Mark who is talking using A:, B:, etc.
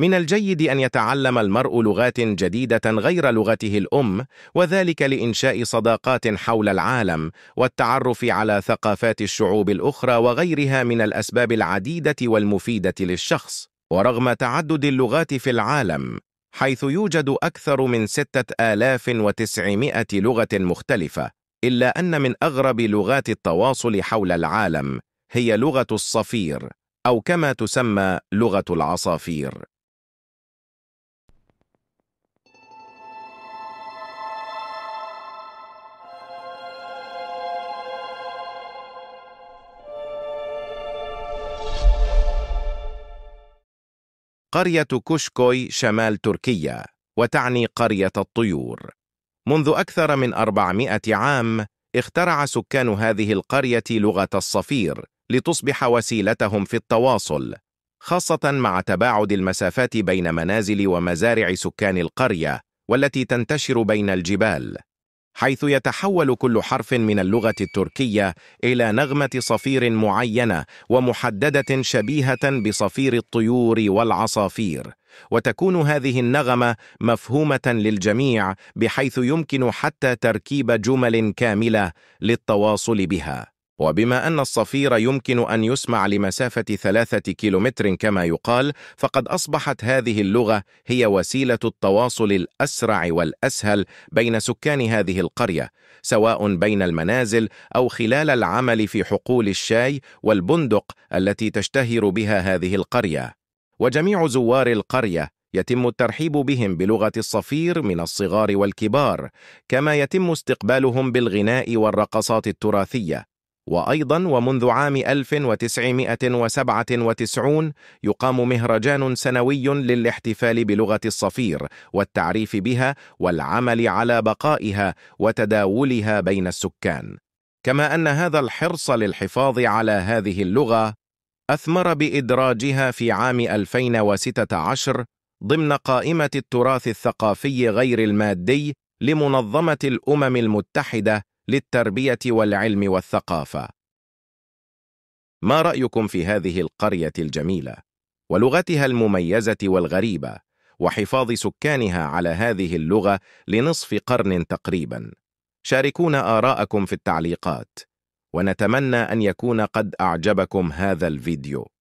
A: من الجيد أن يتعلم المرء لغات جديدة غير لغته الأم وذلك لإنشاء صداقات حول العالم والتعرف على ثقافات الشعوب الأخرى وغيرها من الأسباب العديدة والمفيدة للشخص ورغم تعدد اللغات في العالم حيث يوجد أكثر من 6900 لغة مختلفة إلا أن من أغرب لغات التواصل حول العالم هي لغة الصفير أو كما تسمى لغة العصافير قرية كشكوي شمال تركيا وتعني قرية الطيور منذ أكثر من 400 عام اخترع سكان هذه القرية لغة الصفير لتصبح وسيلتهم في التواصل خاصة مع تباعد المسافات بين منازل ومزارع سكان القرية والتي تنتشر بين الجبال حيث يتحول كل حرف من اللغة التركية إلى نغمة صفير معينة ومحددة شبيهة بصفير الطيور والعصافير وتكون هذه النغمة مفهومة للجميع بحيث يمكن حتى تركيب جمل كاملة للتواصل بها وبما أن الصفير يمكن أن يسمع لمسافة ثلاثة كيلومتر كما يقال فقد أصبحت هذه اللغة هي وسيلة التواصل الأسرع والأسهل بين سكان هذه القرية سواء بين المنازل أو خلال العمل في حقول الشاي والبندق التي تشتهر بها هذه القرية وجميع زوار القرية يتم الترحيب بهم بلغة الصفير من الصغار والكبار كما يتم استقبالهم بالغناء والرقصات التراثية وأيضا ومنذ عام 1997 يقام مهرجان سنوي للاحتفال بلغة الصفير والتعريف بها والعمل على بقائها وتداولها بين السكان كما أن هذا الحرص للحفاظ على هذه اللغة أثمر بإدراجها في عام 2016 ضمن قائمة التراث الثقافي غير المادي لمنظمة الأمم المتحدة للتربية والعلم والثقافة ما رأيكم في هذه القرية الجميلة ولغتها المميزة والغريبة وحفاظ سكانها على هذه اللغة لنصف قرن تقريبا شاركونا آراءكم في التعليقات ونتمنى أن يكون قد أعجبكم هذا الفيديو